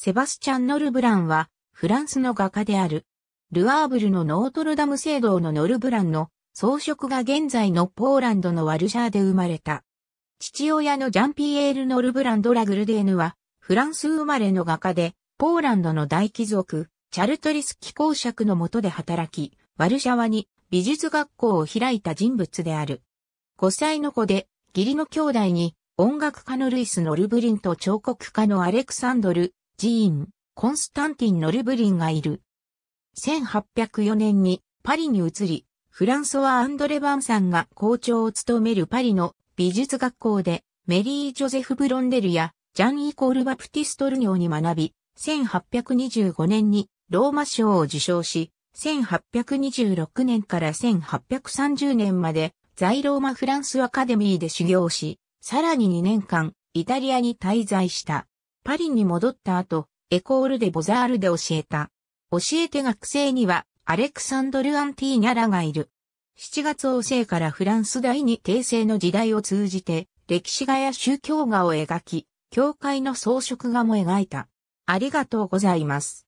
セバスチャン・ノルブランは、フランスの画家である。ルアーブルのノートルダム聖堂のノルブランの装飾が現在のポーランドのワルシャーで生まれた。父親のジャンピエール・ノルブランド・ラグルデーヌは、フランス生まれの画家で、ポーランドの大貴族、チャルトリス貴公爵の下で働き、ワルシャワに美術学校を開いた人物である。5歳の子で、義理の兄弟に音楽家のルイス・ノルブリンと彫刻家のアレクサンドル、寺院、コンスタンティン・ノルブリンがいる。1804年にパリに移り、フランソワ・アンドレ・バンさんが校長を務めるパリの美術学校でメリー・ジョゼフ・ブロンデルやジャン・イコール・バプティストルニョに学び、1825年にローマ賞を受賞し、1826年から1830年まで在ローマフランスアカデミーで修行し、さらに2年間イタリアに滞在した。パリに戻った後、エコールでボザールで教えた。教えて学生には、アレクサンドル・アンティーニャラがいる。7月王政からフランス第二帝政の時代を通じて、歴史画や宗教画を描き、教会の装飾画も描いた。ありがとうございます。